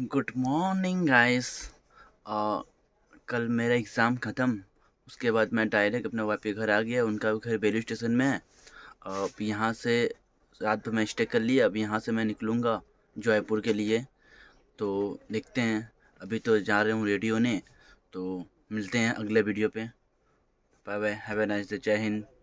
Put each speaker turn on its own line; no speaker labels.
good morning guys कल मेरा exam ख़त्म उसके बाद मैं डायरेक्ट अपने वापस घर आ गया उनका घर रेलवे स्टेशन में है अब यहाँ से रात भर मैं स्टे कर लिया अब यहाँ से मैं निकलूँगा जयपुर के लिए तो देखते हैं अभी तो जा रहे हूँ रेडियो ने तो मिलते हैं अगले वीडियो पे bye bye have a nice day जय हिंद